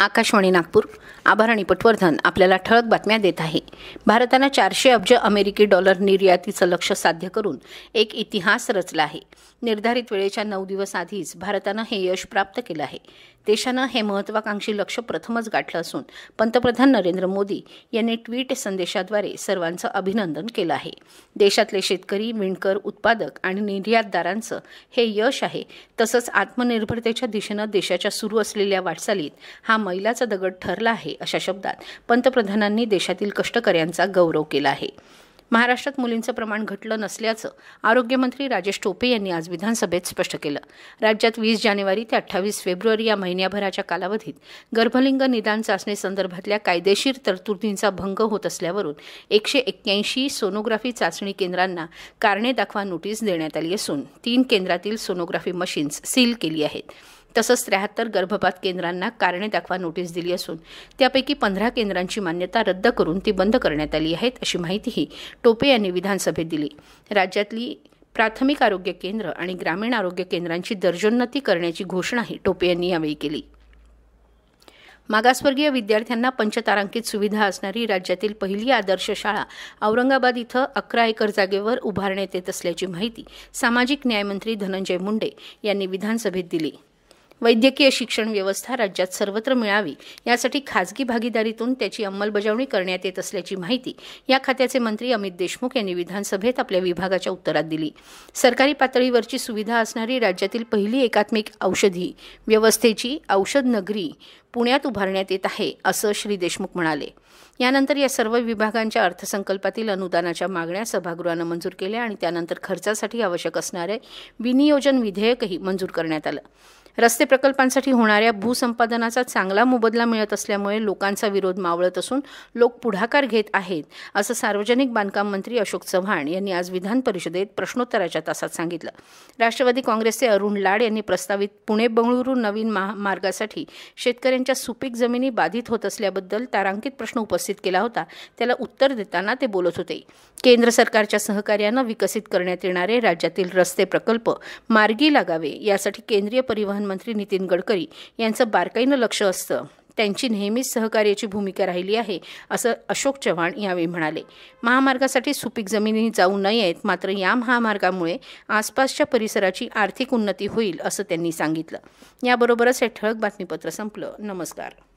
आकाशवाणी नागपूर आभाराणी पटवर्धन आपल्याला ठळक बातम्या देत आहे भारतानं चारशे अब्ज अमेरिकी डॉलर निर्यातीचं लक्ष साध्य करून एक इतिहास रचला आहे निर्धारित वेळेच्या नऊ दिवस आधीच भारतानं हे यश प्राप्त केलं आहे देशानं हे महत्त्वाकांक्षी लक्ष प्रथमच गाठलं असून पंतप्रधान नरेंद्र मोदी यांनी ट्विट संदेशाद्वारे सर्वांचं अभिनंदन केलं आहे देशातले शेतकरी विणकर उत्पादक आणि निर्यातदारांचं हे यश आहे तसंच आत्मनिर्भरतेच्या दिशेनं देशाच्या सुरू असलेल्या वाटचालीत हा मैलाचा दगड ठरला आहे अशा शब्दात पंतप्रधानांनी देशातील कष्टकऱ्यांचा गौरव केला आहे महाराष्ट्रात मुलींचं प्रमाण घटलं नसल्याचं आरोग्यमंत्री राजेश टोपे यांनी आज विधानसभेत स्पष्ट केलं राज्यात वीस जानेवारी ते अठ्ठावीस फेब्रुवारी या महिन्याभराच्या कालावधीत गर्भलिंग निदान चाचणीसंदर्भातल्या कायदेशीर तरतुदींचा भंग होत असल्यावरून एकशे एक्क्याऐंशी सोनोग्राफी चाचणी केंद्रांना कारणे दाखवा नोटीस देण्यात आली असून तीन केंद्रातील सोनोग्राफी मशीन्स सील केली आहेत तसंच त्र्याहत्तर गर्भपात केंद्रांना कारणे दाखवा नोटीस दिली असून त्यापैकी पंधरा केंद्रांची मान्यता रद्द करून ती बंद करण्यात आली आहेत अशी माहितीही टोपे यांनी विधानसभेत दिली राज्यातली प्राथमिक आरोग्य केंद्र आणि ग्रामीण आरोग्य केंद्रांची दर्जोन्नती करण्याची घोषणाही टोपे यांनी यावेळी केली मागासवर्गीय विद्यार्थ्यांना पंचतारांकित सुविधा असणारी राज्यातील पहिली आदर्श शाळा औरंगाबाद इथं अकरा एकर जागेवर उभारण्यात येत असल्याची माहिती सामाजिक न्यायमंत्री धनंजय मुंडे यांनी विधानसभेत दिली वैद्यकीय शिक्षण व्यवस्था राज्यात सर्वत्र मिळावी यासाठी खाजगी भागीदारीतून त्याची अंमलबजावणी करण्यात येत असल्याची माहिती या खात्याचे मंत्री अमित देशमुख यांनी विधानसभेत आपल्या विभागाच्या उत्तरात दिली सरकारी पातळीवरची सुविधा असणारी राज्यातील पहिली एकात्मिक औषधी व्यवस्थेची औषध नगरी पुण्यात उभारण्यात येत आहे असं श्री देशमुख म्हणाले यानंतर या सर्व विभागांच्या अर्थसंकल्पातील अनुदानाच्या मागण्या सभागृहानं मंजूर केल्या आणि त्यानंतर खर्चासाठी आवश्यक असणारे विनियोजन विधेयकही मंजूर करण्यात आलं रस्ते प्रकल्पांसाठी होणाऱ्या भूसंपादनाचा चांगला मोबदला मिळत असल्यामुळे लोकांचा विरोध मावळत असून लोक पुढाकार घेत आहेत असं सार्वजनिक बांधकाम मंत्री अशोक चव्हाण यांनी आज विधान परिषदेत प्रश्नोत्तराच्या तासात सांगितलं राष्ट्रवादी काँग्रेसचे अरुण लाड यांनी प्रस्तावित पुणे बंगळुरू नवीन महामार्गासाठी शेतकऱ्यांच्या सुपीक जमिनी बाधित होत असल्याबद्दल तारांकित प्रश्न उपस्थित केला होता त्याला उत्तर देताना ते बोलत होते केंद्र सरकारच्या सहकार्यानं विकसित करण्यात येणारे राज्यातील रस्ते प्रकल्प मार्गी लागावे यासाठी केंद्रीय परिवहन मंत्री नितीन गडकरी यांचं बारकाईनं लक्ष असतं त्यांची नेहमीच सहकार्याची भूमिका राहिली आहे असं अशोक चव्हाण यावेळी म्हणाले महामार्गासाठी सुपीक जमिनी जाऊ नयेत मात्र या महामार्गामुळे आसपासच्या परिसराची आर्थिक उन्नती होईल असं त्यांनी सांगितलं याबरोबरच हे ठळक बातमीपत्र संपलं नमस्कार